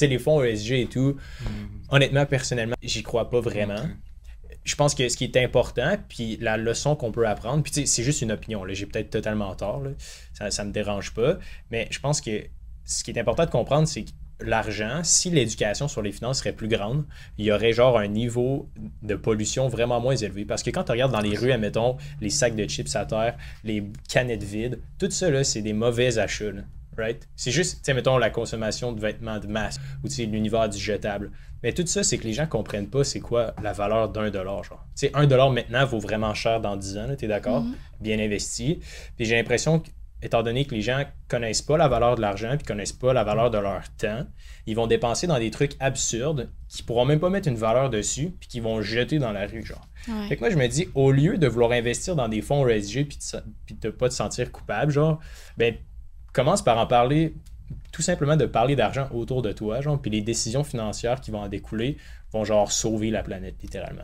les fonds ESG et tout, mm. honnêtement, personnellement, j'y crois pas vraiment. Je pense que ce qui est important, puis la leçon qu'on peut apprendre, puis c'est juste une opinion, j'ai peut-être totalement tort, ça, ne me dérange pas, mais je pense que ce qui est important de comprendre, c'est que l'argent, si l'éducation sur les finances serait plus grande, il y aurait genre un niveau de pollution vraiment moins élevé. Parce que quand tu regardes dans les rues, admettons, les sacs de chips à terre, les canettes vides, tout ça, c'est des mauvais achats. C'est juste, tu mettons la consommation de vêtements de masse ou l'univers du jetable. Mais tout ça, c'est que les gens comprennent pas c'est quoi la valeur d'un dollar, genre. Tu sais, un dollar maintenant vaut vraiment cher dans 10 ans, tu es d'accord? Mhm. Bien investi. Puis j'ai l'impression que étant donné que les gens connaissent pas la valeur de l'argent puis connaissent pas la valeur de leur temps, ils vont dépenser dans des trucs absurdes qui pourront même pas mettre une valeur dessus puis qui vont jeter dans la rue genre. et moi je me dis au lieu de vouloir investir dans des fonds résidus, puis de, puis pas te sentir coupable genre, ben commence par en parler, tout simplement de parler d'argent autour de toi, genre, puis les décisions financières qui vont en découler vont genre sauver la planète, littéralement.